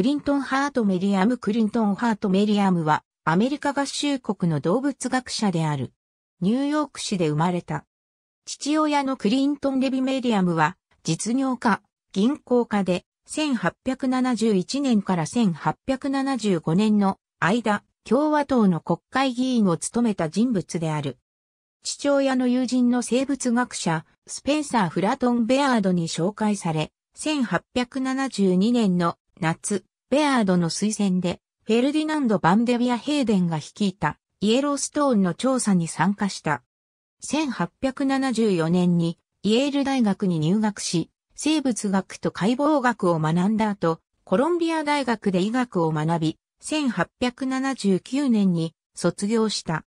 クリントン・ハート・メリアム・クリントン・ハート・メリアムは、アメリカ合衆国の動物学者である。ニューヨーク市で生まれた。父親のクリントン・レビ・メリアムは、実業家、銀行家で、1871年から1875年の間、共和党の国会議員を務めた人物である。父親の友人の生物学者、スペンサー・フラトン・ベアードに紹介され、1872年の夏、ベアードの推薦で、フェルディナンド・バンデビア・ヘーデンが率いたイエローストーンの調査に参加した。1874年にイエール大学に入学し、生物学と解剖学を学んだ後、コロンビア大学で医学を学び、1879年に卒業した。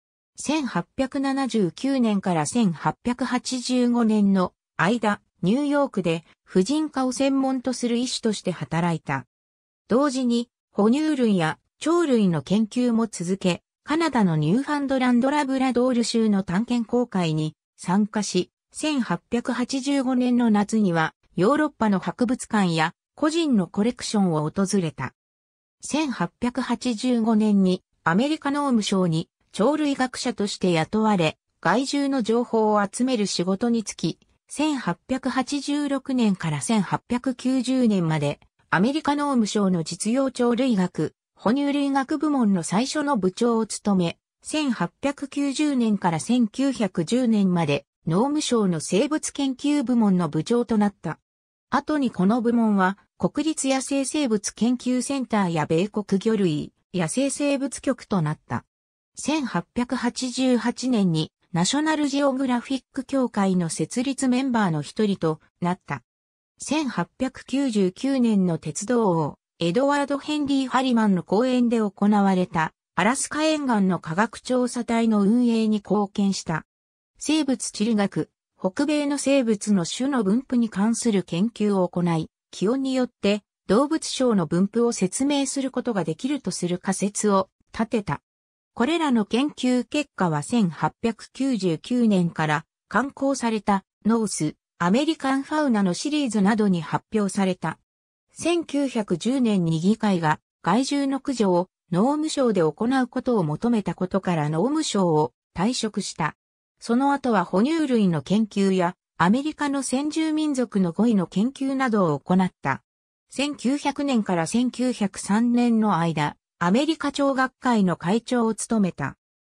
1879年から1885年の間、ニューヨークで婦人科を専門とする医師として働いた。同時に、哺乳類や鳥類の研究も続け、カナダのニューファンドランドラブラドール州の探検公会に参加し、1885年の夏にはヨーロッパの博物館や個人のコレクションを訪れた。1885年にアメリカ農務省に鳥類学者として雇われ、害獣の情報を集める仕事につき、1886年から1890年までアメリカ農務省の実用鳥類学、哺乳類学部門の最初の部長を務め、1890年から1910年まで農務省の生物研究部門の部長となった。後にこの部門は国立野生生物研究センターや米国魚類、野生生物局となった。1888年にナショナルジオグラフィック協会の設立メンバーの一人となった。1899年の鉄道王、エドワード・ヘンリー・ハリマンの講演で行われた、アラスカ沿岸の科学調査隊の運営に貢献した。生物地理学、北米の生物の種の分布に関する研究を行い、気温によって動物賞の分布を説明することができるとする仮説を立てた。これらの研究結果は1899年から刊行されたノースアメリカンファウナのシリーズなどに発表された。1910年に議会が害獣の駆除を農務省で行うことを求めたことから農務省を退職した。その後は哺乳類の研究やアメリカの先住民族の語彙の研究などを行った。1900年から1903年の間、アメリカ長学会の会長を務めた。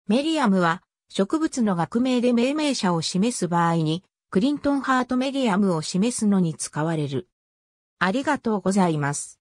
メリアムは植物の学名で命名者を示す場合にクリントンハートメディアムを示すのに使われる。ありがとうございます。